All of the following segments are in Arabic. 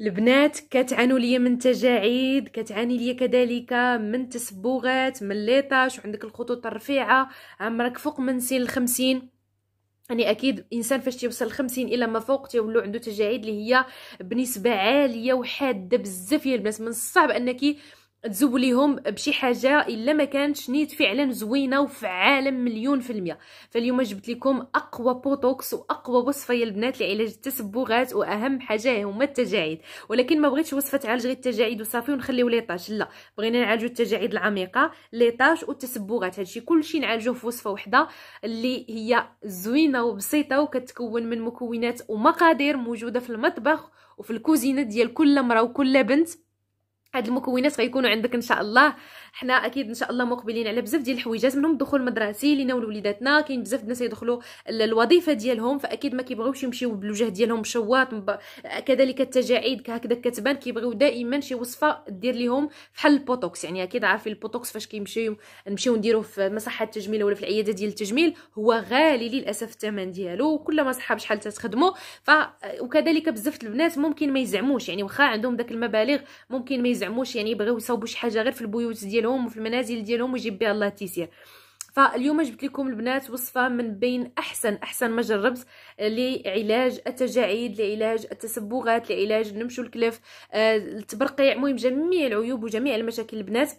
البنات كتعانوا ليا من تجاعيد كتعاني ليا كذلك من تسبغات من ليطاش وعندك الخطوط الرفيعه عمرك فوق من سن الخمسين يعني اكيد الانسان فاش تيوصل 50 الى ما فوق تيولو عنده تجاعيد اللي هي بنسبه عاليه وحاده بزاف يا البنات من الصعب انك تزوليهم بشي حاجه الا ما كانتش نيت فعلا زوينه وفعاله مليون في المية فاليوم جبت لكم اقوى بوتوكس واقوى وصفه يا البنات لعلاج التسبغات واهم حاجه هما التجاعيد ولكن ما بغيتش وصفه تعالج غير التجاعيد وصافي ونخليو ليطاج لا بغينا نعالجو التجاعيد العميقه ليطاج والتسبغات هادشي كلشي نعالجوه في وصفه وحده اللي هي زوينه وبسيطه وكتكون من مكونات ومقادير موجوده في المطبخ وفي الكوزينه ديال كل مرأة وكل بنت هاد المكونات غيكونوا عندك ان شاء الله حنا اكيد ان شاء الله مقبلين على بزاف ديال الحويجات منهم الدخول المدرسي لينا ولوليداتنا كاين بزاف الناس يدخلوا الوظيفه ديالهم فاكيد ما كيبغيوش يمشيو بالوجه ديالهم مشوات مب... كذلك التجاعيد هكذا كتبان كيبغيو دائما شي وصفه دير ليهم بحال البوتوكس يعني اكيد عارفين البوتوكس فاش كيمشيو نمشيو نديروه في مصحه التجميل ولا في العياده ديال التجميل هو غالي للاسف الثمن ديالو وكل ما صحاب شحال تخدموا ف وكذلك بزاف البنات ممكن ما يزعموش يعني واخا عندهم داك المبالغ ممكن ما يزعموش يعني يبغيو يصاوبوا شي حاجه غير في البيوت ديالهم ديالهم وفي المنازل ديالهم ويجيب بها الله التيسير فاليوم جبت لكم البنات وصفه من بين احسن احسن ما جربت آه، لعلاج التجاعيد لعلاج التسبغات لعلاج النمش والكلف آه، التبرقيع المهم جميع العيوب وجميع المشاكل البنات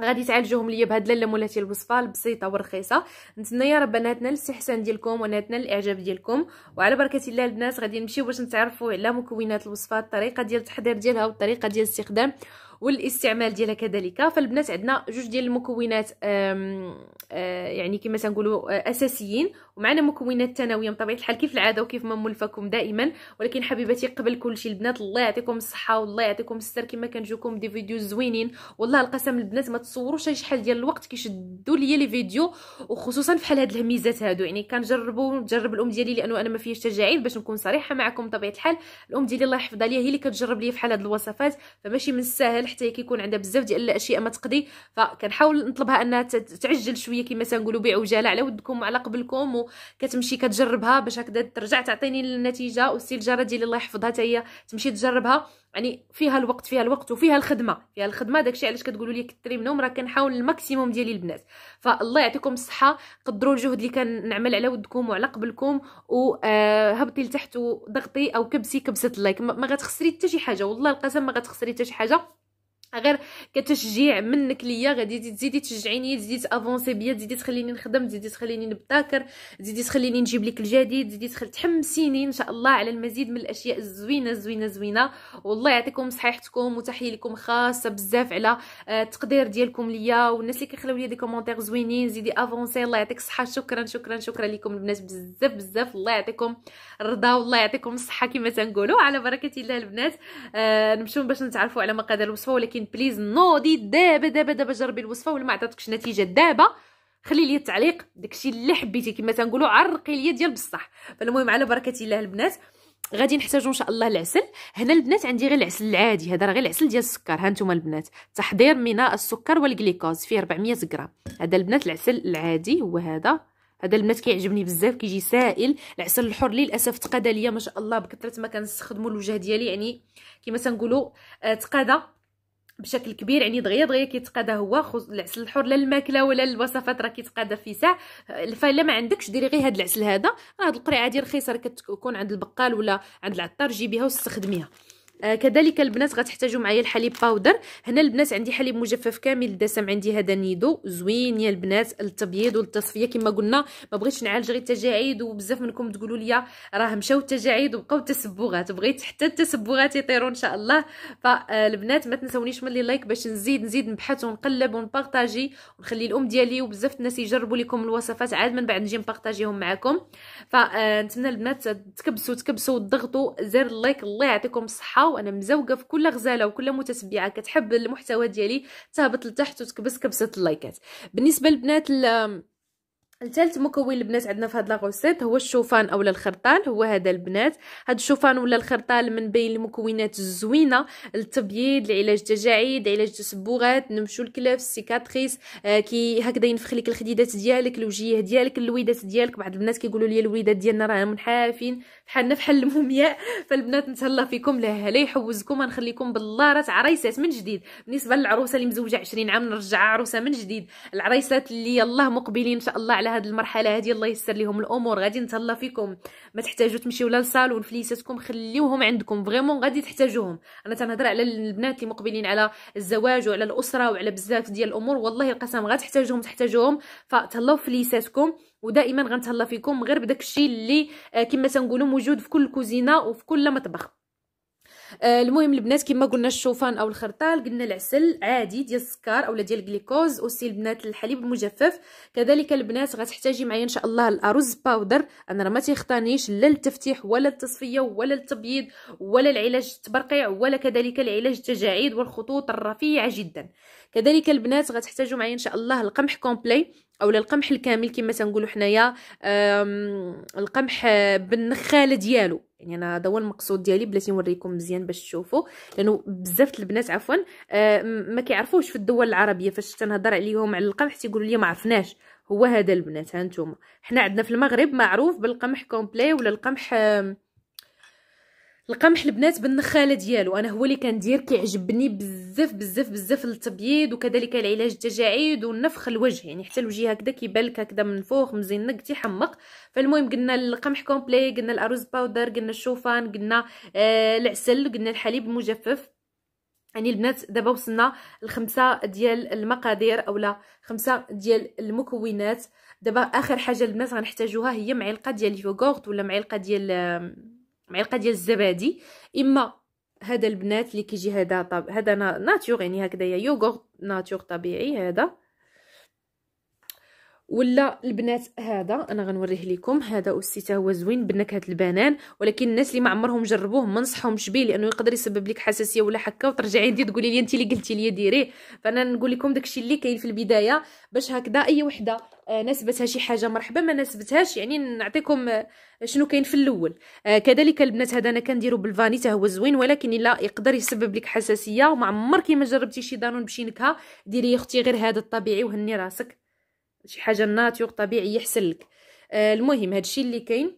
غادي تعالجوهم ليا بهاد لاله مولاتي الوصفه البسيطه والرخيصه نتمنى يا رب بناتنا الاستحسان ديالكم وناتنا الاعجاب ديالكم وعلى بركه الله البنات غادي نمشيو باش نتعرفوا على مكونات الوصفه الطريقه ديال التحضير ديالها والطريقه ديال الاستخدام والاستعمال ديالها كذلك فالبنات عندنا جوج ديال المكونات آم آم آه، يعني كما تنقولوا آه، اساسيين ومعنا مكونات ثانويه بطبيعه الحال كيف العاده وكيف ما مولفكم دائما ولكن حبيباتي قبل كل شيء البنات الله يعطيكم الصحه والله يعطيكم الستر كما كنجيكم دي فيديو زوينين والله القسم البنات ما تصوروش شحال ديال الوقت كيشدوا ليا لي فيديو وخصوصا في حال هاد الهميزات هادو يعني كنجربوا نجرب الام ديالي لانه انا ما فيهش تجاعيد باش نكون صريحه معكم بطبيعه الحال الام ديالي الله يحفظها ليا هي اللي كتجرب ليا في حال هاد الوصفات فماشي من السهل حتى هي كيكون عندها بزاف ديال الاشياء ما تقضي فكنحاول نطلبها انها تعجل شويه كما تنقولوا بيع وجاله على ودكم وعلى قبلكم وكتمشي كتجربها باش هكذا ترجع تعطيني النتيجه والسلجره ديالي الله يحفظها حتى هي تمشي تجربها يعني فيها الوقت فيها الوقت وفيها الخدمه فيها الخدمه داكشي علاش كتقولوا لي كثري منهم راه كنحاول الماكسيموم ديالي البنات فالله يعطيكم الصحه قدروا الجهد اللي كنعمل على ودكم وعلى قبلكم وهبطي آه، لتحت وضغطي او كبسي كبسه اللايك ما غتخسري حتى شي حاجه والله القسم ما غتخسري حتى شي حاجه غير كتشجيع منك ليا غادي تزيدي تشجعيني تزيدي تافونسي بيا تزيدي تخليني نخدم تزيدي تخليني نبتكر تزيدي تخليني نجيب لك الجديد تزيدي تخلي تحمسيني ان شاء الله على المزيد من الاشياء الزوينه الزوينه الزوينه والله يعطيكم صحيحتكم وتحيه لكم خاصه بزاف على آه، التقدير ديالكم ليا والناس اللي كيخليو لي دي كومونتير زوينين زيدي افونسي الله يعطيك الصحه شكرا شكرا شكرا لكم البنات بزاف بزاف الله يعطيكم الرضا والله يعطيكم الصحه كما تنقولوا على بركه الله البنات آه نمشيو باش نتعرفوا على مقادير الوصفه ولكن بليز نودي دابا دابا دابا جربي الوصفه ولا ما عطاتكش نتيجه دابا خلي لي التعليق داكشي اللي حبيتي كما تنقولوا عرقي لي ديال بصح فالمهم على بركه الله البنات غادي نحتاجو ان شاء الله العسل هنا البنات عندي غير العسل العادي هذا راه غير العسل ديال السكر ها نتوما البنات تحضير من السكر والجليكوز فيه 400 غرام هذا البنات العسل العادي هو هذا هذا البنات كيعجبني بزاف كيجي سائل العسل الحر للاسف تقاد ليا ما شاء الله بكثره ما كنستخدمو الوجه ديالي يعني كما تنقولوا آه، تقاد بشكل كبير يعني دغيا دغيا كيتقادا هو خص... العسل الحر لا الماكله ولا الوصفات راه كيتقادا في ساع فالا ما عندكش ديري غير هاد العسل هذا راه هاد القريعه ديال رخيصه راه كتكون عند البقال ولا عند العطار جيبيها واستخدميها آه كذلك البنات غتحتاجوا معايا الحليب باودر هنا البنات عندي حليب مجفف كامل الدسم عندي هذا نيدو زوين يا البنات للتبييض والتصفيه كما قلنا ما بغيتش نعالج غير التجاعيد وبزاف منكم تقولوا لي راه مشاو التجاعيد وبقاو التسبغات بغيت حتى التسبغات يطيروا ان شاء الله فالبنات آه، ما تنساونيش ملي لايك باش نزيد نزيد نبحث ونقلب ونبارطاجي ونخلي الام ديالي وبزاف الناس يجربوا لكم الوصفات عاد من بعد نجي نبارطاجيهم معكم فنتمنى آه، البنات تكبسوا تكبسوا وتضغطوا زر اللايك الله يعطيكم الصحه وانا مزوقه في كل غزاله وكل متتبعه كتحب المحتوى ديالي تهبط لتحت وتكبس كبسه اللايكات بالنسبه لبنات الثالث مكون البنات عندنا في هذا لاغوسيت هو الشوفان اولا الخرطال هو هذا البنات هاد الشوفان ولا الخرطال من بين المكونات الزوينه التبييض لعلاج التجاعيد علاج التصبغات نمشو الكلاف السيكاتريس آه كي هكذا ينفخ لك الخديدات ديالك الوجيه ديالك الويدات ديالك بعض البنات كيقولوا لي الويدات ديالنا راه منحافين بحالنا بحال المومياء فالبنات نتهلا فيكم لهلا لا يحوزكم غنخليكم بالله راه عريسات من جديد بالنسبه للعروسه اللي مزوجه 20 عام نرجعها عروسه من جديد العريسات اللي يلاه مقبلين ان شاء الله على هاد المرحله هذه الله يسر لهم الامور غادي نتهلا فيكم ما تحتاجوا تمشيو لا في فليساتكم خليوهم عندكم فريمون غادي تحتاجوهم انا تنهضر على البنات اللي مقبلين على الزواج وعلى الاسره وعلى بزاف ديال الامور والله القسم غتحتاجوهم تحتاجوهم فتهلاو فليساتكم ودائما غنتهلا فيكم غير بداك الشيء اللي آه، كما تنقولوا موجود في كل كوزينه وفي كل مطبخ آه المهم البنات كما قلنا الشوفان او الخرطال قلنا العسل عادي ديال السكر اولا ديال الجليكوز وسي البنات الحليب المجفف كذلك البنات غتحتاجي معايا ان شاء الله الارز باودر انا راه ما تيخطانيش لا التفتيح ولا التصفيه ولا للتبييض ولا العلاج التبرقيع ولا كذلك العلاج التجاعيد والخطوط الرفيعه جدا كذلك البنات غتحتاجوا معايا ان شاء الله القمح كومبلي اولا القمح الكامل كما تنقولوا حنايا القمح بالنخاله ديالو يعني انا هذا هو المقصود ديالي بلاتي نوريكم مزيان باش تشوفوا لانه بزاف البنات عفوا ما كيعرفوش في الدول العربيه فاش تنهضر عليهم على القمح تيقولوا لي ما عرفناش هو هذا البنات ها نتوما حنا عندنا في المغرب معروف بالقمح كومبلي ولا القمح القمح البنات بالنخاله ديالو انا هو اللي كندير كيعجبني بزاف بزاف بزاف التبييض وكذلك العلاج التجاعيد والنفخ الوجه يعني حتى الوجه هكذا كيبان لك هكذا من فوق نق تيحمق فالمهم قلنا القمح كومبلي قلنا الاروز باودر قلنا الشوفان قلنا آه العسل قلنا الحليب المجفف يعني البنات دابا وصلنا لخمسه ديال المقادير اولا خمسه ديال المكونات دابا اخر حاجه البنات غنحتاجوها هي معلقه ديال اليوغورت ولا معلقه ديال آه معلقه ديال الزبادي اما هذا البنات اللي كيجي هذا طب هذا ناتور يعني هكذايا يوغورت ناتور طبيعي هذا ولا البنات هذا انا غنوريه لكم هذا اوسي هو زوين بنكهه البنان ولكن الناس اللي ما عمرهم جربوه ما نصحهمش به لانه يقدر يسبب لك حساسيه ولا حكه وترجعي انت تقولي لي انت اللي قلتي لي ديريه فانا نقول لكم داكشي اللي كاين في البدايه باش هكذا اي وحده آه، ناسبتها شي حاجه مرحبا ما ناسبتهاش يعني نعطيكم آه، شنو كاين في الاول آه، كذلك البنات هذا انا كنديرو بالفاني هو زوين ولكن الا يقدر يسبب لك حساسيه وما عمرك ما جربتي شي دانون بشي نكهه ديري يا اختي غير هذا الطبيعي وهني راسك شي حاجه ناتور طبيعي يحسن لك آه المهم هادشي اللي كاين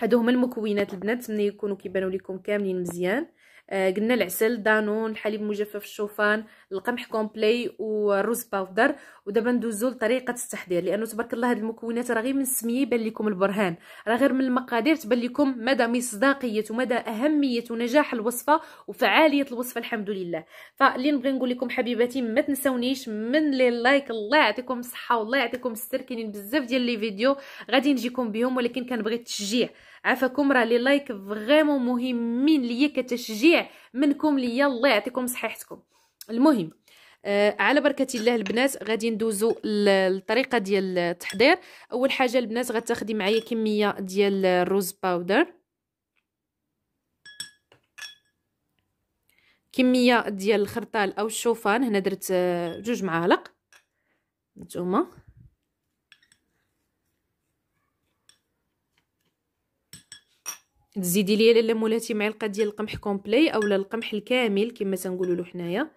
هادو هما المكونات البنات نتمنى يكونوا كيبانوا لكم كاملين مزيان آه قلنا العسل دانون الحليب مجفف الشوفان القمح كومبلي والرز باودر ودابا ندوزو لطريقه التحضير لانه تبارك الله هاد المكونات راه غير من السميه يبان لكم البرهان راه غير من المقادير تبان لكم مدى مصداقيه ومدى اهميه ونجاح الوصفه وفعاليه الوصفه الحمد لله فاللي نبغي نقول لكم حبيباتي ما تنسونيش من لي لايك الله يعطيكم الصحه والله يعطيكم السر كاينين بزاف ديال لي فيديو غادي نجيكم بهم ولكن كنبغي التشجيع عافاكم راه لي لايك فريمون مهمين ليا كتشجيع منكم ليا الله يعطيكم صحيحتكم المهم آه على بركه الله البنات غادي ندوزو للطريقه ديال التحضير اول حاجه البنات غتاخدي معايا كميه ديال الروز باودر كميه ديال الخرطال او الشوفان هنا درت آه، جوج معالق نتوما تزيدي ليا لاله مولاتي معلقه ديال القمح كومبلي اولا القمح الكامل كما تنقولوا له حنايا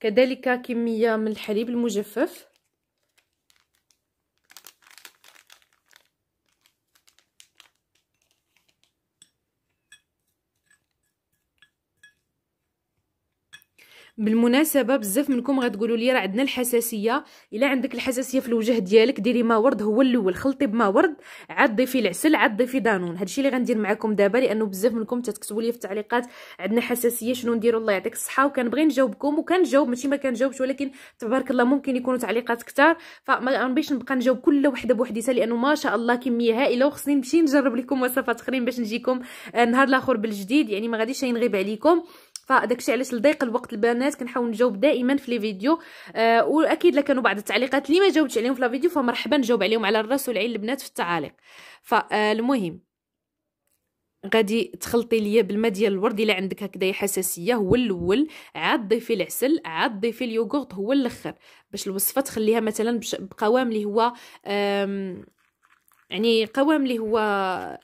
كذلك كميه من الحليب المجفف بالمناسبه بزاف منكم غتقولوا لي راه عندنا الحساسيه الا عندك الحساسيه في الوجه ديالك ديري ما ورد هو الاول خلطي بما ورد عاد ضيفي العسل عاد ضيفي دانون هادشي اللي غندير معكم دابا لانه بزاف منكم تتكتبوا لي في التعليقات عندنا حساسيه شنو نديروا الله يعطيك الصحه وكنبغي نجاوبكم وكنجاوب ماشي ما كنجاوبش ولكن تبارك الله ممكن يكونوا تعليقات كثار فما غنبغيش نبقى نجاوب كل وحده بوحديتها لانه ما شاء الله كميه هائله وخصني نمشي نجرب لكم وصفات اخرين باش نجيكم آه، نهار الاخر بالجديد يعني ما غاديش ينغيب عليكم فداكشي علاش لضيق الوقت البنات كنحاول نجاوب دائما في لي فيديو آه واكيد لا كانوا بعض التعليقات اللي ما جاوبتش عليهم في لا فيديو فمرحبا نجاوب عليهم على الراس والعين البنات في التعاليق فالمهم آه، غادي تخلطي ليا بالماء ديال الورد الا عندك هكذا حساسيه هو الاول عاد ضيفي العسل عاد ضيفي اليوغورت هو الاخر باش الوصفه تخليها مثلا بقوام اللي هو يعني قوام اللي هو آه،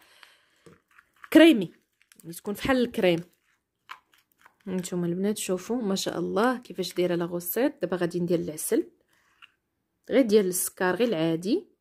كريمي يعني تكون فحال الكريم نتوما البنات شوفوا ما شاء الله كيفاش دايره لا غوسيط دابا غادي ندير العسل غير ديال السكر غير العادي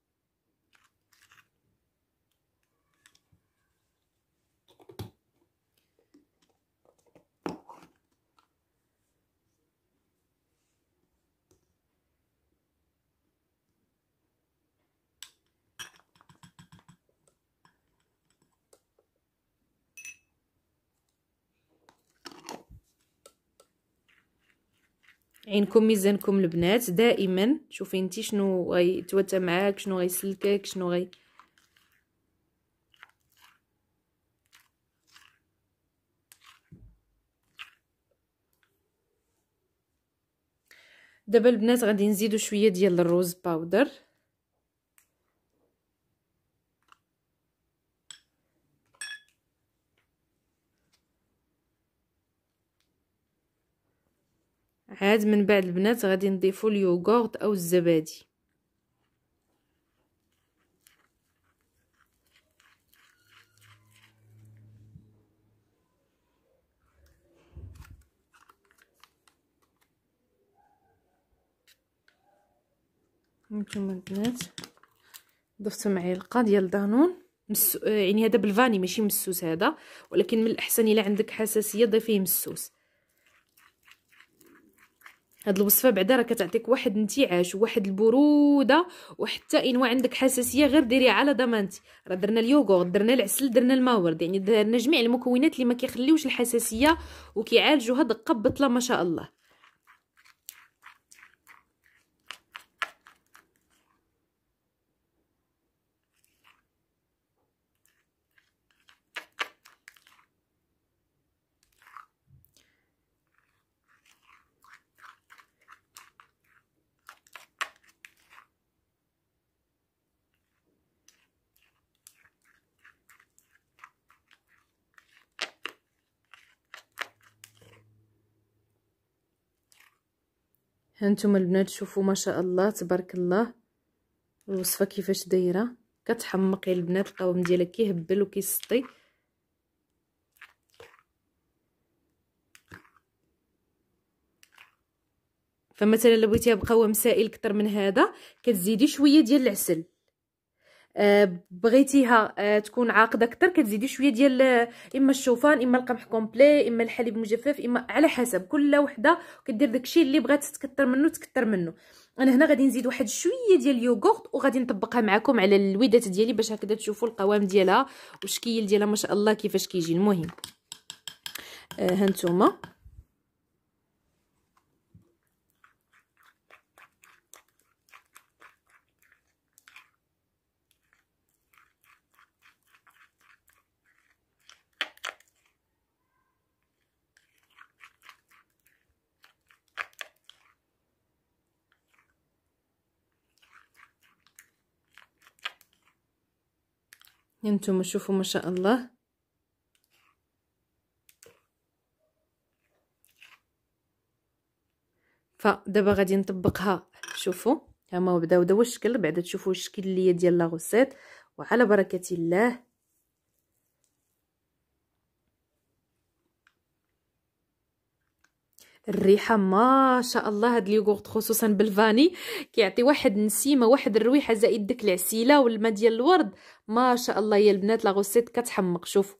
عينكم ميزانكم البنات دائما شوفي انت شنو غيتواتى معاك شنو غيسلكك شنو غي دابا البنات غادي نزيدو شويه ديال الروز باودر عاد من بعد البنات غادي نضيفو اليوغورت او الزبادي نتوما البنات ضفت معلقه ديال دانون مس... آه، يعني هذا بالفاني ماشي مسوس هذا ولكن من الاحسن الا عندك حساسيه ضيفيه مسوس هاد الوصفه بعدا راه كتعطيك واحد الانتعاش وواحد البروده وحتى ان عندك حساسيه غير ديري على ضمانتي راه درنا اليوغورت درنا العسل درنا الماورد يعني درنا جميع المكونات اللي ما كيخليوش الحساسيه وكيعالجوها دقه بطله ما شاء الله هانتوما البنات شوفوا ما شاء الله تبارك الله الوصفه كيفاش دايره كتحمقي البنات القوام ديالها كيهبل وكيسطي فمثلا لو بغيتيها بقوام سائل اكثر من هذا كتزيدي شويه ديال العسل آه، بغيتيها آه، تكون عاقده اكثر كتزيدي شويه ديال آه، اما الشوفان اما القمح كومبلي اما الحليب مجفف اما على حسب كل وحده كدير داكشي اللي بغات تكثر منه تكثر منه انا هنا غادي نزيد واحد شويه ديال اليوغورت وغادي نطبقها معكم على الودات ديالي باش هكذا تشوفوا القوام ديالها والشكل ديالها ما شاء الله كيفاش كيجي المهم ها آه انتم شوفوا ما شاء الله فدابا غادي نطبقها شوفوا هما بداو داو الشكل بعدا تشوفوا الشكل اللي ديال لاغوسيط وعلى بركه الله الريحه ما شاء الله هاد اليوغورت خصوصا بالفاني كيعطي واحد نسيمة واحد الريحة زائد ديك العسيله والما ديال الورد ما شاء الله يا البنات لا غوسيت كتحمق شوفوا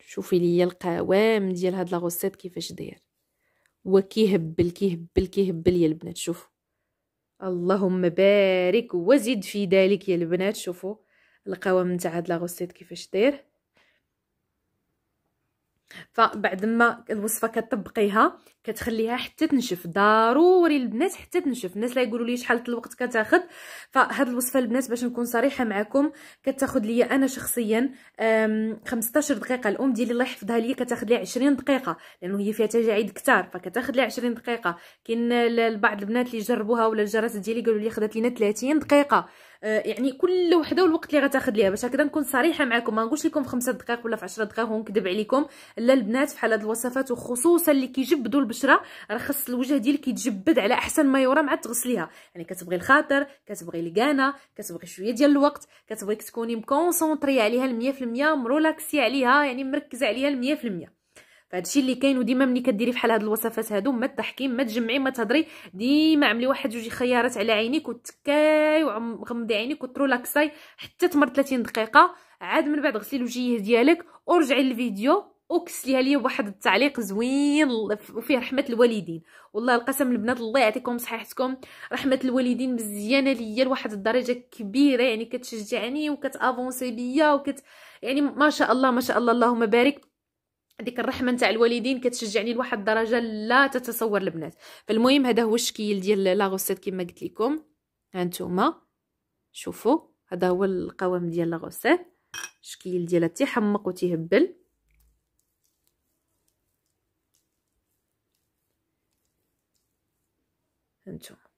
شوفي ليا القوام ديال هاد لا غوسيت كيفاش داير وكيهبل كيهبل كيهبل يا البنات شوفوا اللهم بارك وزد في ذلك يا البنات شوفوا القوام نتاع هاد لا غوسيت كيفاش داير فبعد ما الوصفه كتطبقيها كتخليها حتى تنشف ضروري البنات حتى تنشف الناس لا يقولوا لي شحال الوقت كتاخد فهاد الوصفه البنات باش نكون صريحه معكم كتاخد ليا انا شخصيا 15 دقيقه الام ديالي الله يحفظها ليا كتاخد لي 20 دقيقه لانه هي فيها تجاعيد كثار فكتاخد لي 20 دقيقه كاين بعض البنات اللي جربوها ولا الجرس ديالي قالوا لي خدات لينا 30 دقيقه آه، يعني كل وحده والوقت اللي غتاخذ ليها باش هكذا نكون صريحه معكم ما نقولش لكم في 5 دقائق ولا في 10 دقائق ونكذب عليكم لا البنات في هذه الوصفات وخصوصا اللي كيجبدوا البشره راه خص الوجه ديالك يتجبد على احسن ما يرام عاد تغسليها يعني كتبغي الخاطر كتبغي لقانه كتبغي شويه ديال الوقت كتبغيك تكوني مكونسونطري عليها 100% مرولاكسي عليها يعني مركزه عليها 100% هادشي اللي كاين وديما ملي كديري بحال هاد الوصفات هادو ما تضحكي ما تجمعي ما تهضري ديما عملي واحد جوج خيارات على عينيك وتكاي وغمضي عينيك وترولاكساي حتى تمر 30 دقيقه عاد من بعد غسلي الوجه ديالك ورجعي للفيديو وكسليها ليا بواحد التعليق زوين وفيه رحمه الوالدين والله القسم البنات الله يعطيكم صحيحتكم رحمه الوالدين مزيانه ليا لواحد الدرجه كبيره يعني كتشجعني وكتافونسي بيا وكت يعني ما شاء الله ما شاء الله اللهم بارك ديك الرحمه نتاع الوالدين كتشجعني لواحد الدرجه لا تتصور البنات فالمهم هذا هو الشكل ديال لا غوسيت كما قلت لكم هانتوما شوفوا هذا هو القوام ديال لا غوسيت الشكل ديالها تيحمق وتيهبل هانتوما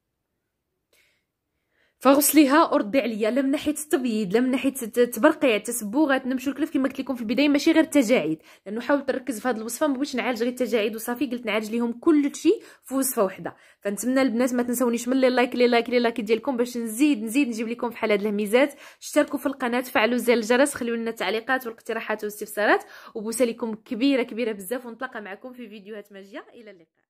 فغسليها وردي عليا لا من ناحيه التبييض لا من ناحيه التبرقيع التسبوغات نمشيو الكلف كما قلت لكم في البدايه ماشي غير التجاعيد لانه حاولت نركز في هذه الوصفه ما بغيتش نعالج غير التجاعيد وصافي قلت نعالج ليهم كل شيء في وصفه واحده فنتمنى البنات ما تنسونيش من لي لايك لي لايك لي لايك ديالكم باش نزيد نزيد نجيب لكم حال هاد الهميزات اشتركوا في القناه فعلوا زر الجرس خليو لنا التعليقات والاقتراحات والاستفسارات وبوسه لكم كبيره كبيره بزاف ونتلاقى معكم في فيديوهات ماجيه الى اللقاء